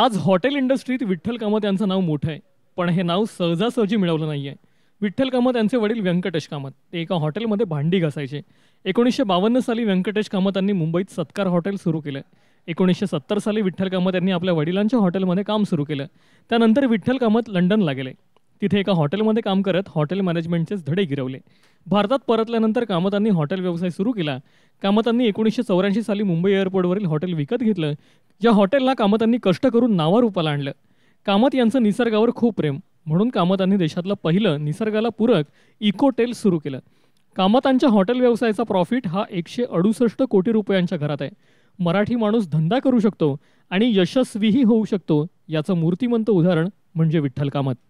आज हॉटेल इंडस्ट्रीत विठ्ठल कामत यांचं नाव मोठं आहे पण हे नाव सहजासहजी मिळवलं नाही आहे विठ्ठल कामत यांचे वडील व्यंकटेश कामत ते एका हॉटेलमध्ये भांडी घासायचे एकोणीसशे बावन्न साली व्यंकटेश कामत यांनी मुंबईत सत्कार हॉटेल सुरू केलं एकोणीसशे सत्तर साली विठ्ठल कामत यांनी आपल्या वडिलांच्या हॉटेलमध्ये काम सुरू केलं त्यानंतर विठ्ठल कामत लंडनला गेले तिथे एका हॉटेलमध्ये काम करत हॉटेल मॅनेजमेंटचे धडे गिरवले भारतात परतल्यानंतर कामतांनी हॉटेल व्यवसाय सुरू केला कामतांनी एकोणीसशे चौऱ्याऐंशी साली मुंबई एअरपोर्टवरील हॉटेल विकत घेतलं ज्या हॉटेलला कामतांनी कष्ट करून नावारूपाला आणलं कामत यांचं निसर्गावर खूप प्रेम म्हणून कामतांनी देशातलं पहिलं निसर्गाला पूरक इकोटेल सुरू केलं कामतांच्या हॉटेल व्यवसायाचा प्रॉफिट हा एकशे अडुसष्ट कोटी रुपयांच्या घरात आहे मराठी माणूस धंदा करू शकतो आणि यशस्वीही होऊ शकतो याचं मूर्तिमंत उदाहरण म्हणजे विठ्ठल कामत